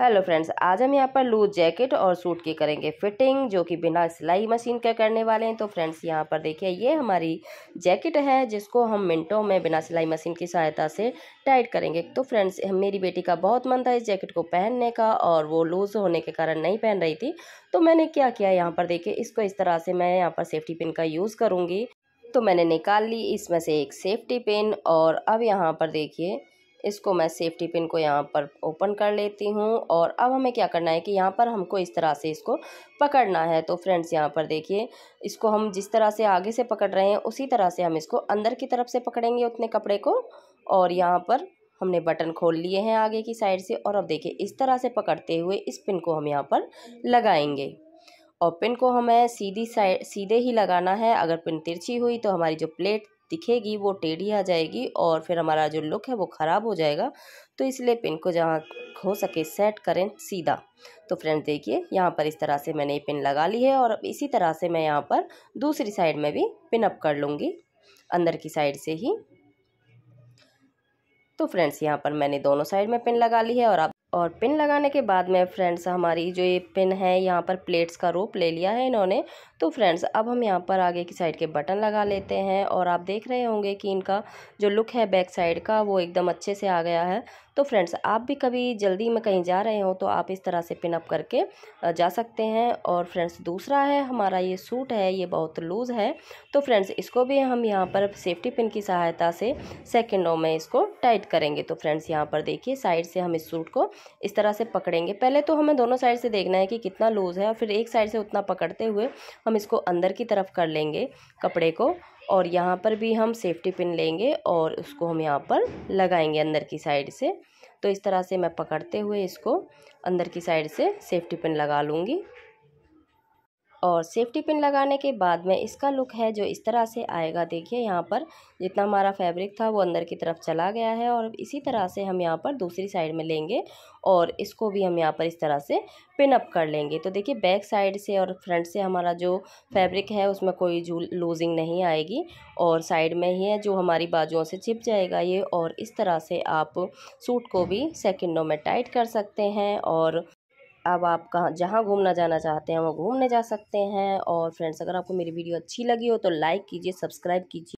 hello friends आज हम यहाँ पर लूज जैकेट और सूट की करेंगे फिटिंग जो कि बिना सिलाई मशीन के करने वाले हैं तो फ्रेंड्स यहाँ पर देखिए ये हमारी जैकेट है जिसको हम मिनटों में बिना सिलाई मशीन की सहायता से टाइट करेंगे तो फ्रेंड्स मेरी बेटी का बहुत मन था इस जैकेट को पहनने का और वो लूज़ होने के कारण नहीं पहन रही थी तो मैंने क्या किया यहाँ पर देखिए इसको इस तरह से मैं यहाँ पर सेफ्टी पिन का यूज़ करूँगी तो मैंने निकाल ली इसमें से एक सेफ्टी पिन और अब यहाँ पर देखिए इसको मैं सेफ्टी पिन को यहाँ पर ओपन कर लेती हूँ और अब हमें क्या करना है कि यहाँ पर हमको इस तरह से इसको पकड़ना है तो फ्रेंड्स यहाँ पर देखिए इसको हम जिस तरह से आगे से पकड़ रहे हैं उसी तरह से हम इसको अंदर की तरफ से पकड़ेंगे उतने कपड़े को और यहाँ पर हमने बटन खोल लिए हैं आगे की साइड से और अब देखिए इस तरह से पकड़ते हुए इस पिन को हम यहाँ पर लगाएंगे और पिन को हमें सीधी साइड सीधे ही लगाना है अगर पिन तिरछी हुई तो हमारी जो प्लेट दिखेगी वो टेढ़ी आ जाएगी और फिर हमारा जो लुक है वो ख़राब हो जाएगा तो इसलिए पिन को जहाँ हो सके सेट करें सीधा तो फ्रेंड्स देखिए यहाँ पर इस तरह से मैंने ये पिन लगा ली है और अब इसी तरह से मैं यहाँ पर दूसरी साइड में भी पिन अप कर लूँगी अंदर की साइड से ही तो फ्रेंड्स यहाँ पर मैंने दोनों साइड में पिन लगा ली है और आप और पिन लगाने के बाद में फ्रेंड्स हमारी जो ये पिन है यहाँ पर प्लेट्स का रूप ले लिया है इन्होंने तो फ्रेंड्स अब हम यहाँ पर आगे की साइड के बटन लगा लेते हैं और आप देख रहे होंगे कि इनका जो लुक है बैक साइड का वो एकदम अच्छे से आ गया है तो फ्रेंड्स आप भी कभी जल्दी में कहीं जा रहे हो तो आप इस तरह से पिनअप करके जा सकते हैं और फ्रेंड्स दूसरा है हमारा ये सूट है ये बहुत लूज़ है तो फ्रेंड्स इसको भी हम यहाँ पर सेफ्टी पिन की सहायता से सेकेंड में इसको टाइट करेंगे तो फ्रेंड्स यहाँ पर देखिए साइड से हम इस सूट को इस तरह से पकड़ेंगे पहले तो हमें दोनों साइड से देखना है कि कितना लूज़ है और फिर एक साइड से उतना पकड़ते हुए हम इसको अंदर की तरफ कर लेंगे कपड़े को और यहाँ पर भी हम सेफ्टी पिन लेंगे और उसको हम यहाँ पर लगाएंगे अंदर की साइड से तो इस तरह से मैं पकड़ते हुए इसको अंदर की साइड से सेफ्टी पिन लगा लूँगी और सेफ्टी पिन लगाने के बाद में इसका लुक है जो इस तरह से आएगा देखिए यहाँ पर जितना हमारा फैब्रिक था वो अंदर की तरफ चला गया है और इसी तरह से हम यहाँ पर दूसरी साइड में लेंगे और इसको भी हम यहाँ पर इस तरह से पिन अप कर लेंगे तो देखिए बैक साइड से और फ्रंट से हमारा जो फैब्रिक है उसमें कोई लूजिंग नहीं आएगी और साइड में ही है जो हमारी बाजुओं से चिप जाएगा ये और इस तरह से आप सूट को भी सेकेंडों में टाइट कर सकते हैं और अब आप कहाँ जहाँ घूमना जाना चाहते हैं वहाँ घूमने जा सकते हैं और फ्रेंड्स अगर आपको मेरी वीडियो अच्छी लगी हो तो लाइक कीजिए सब्सक्राइब कीजिए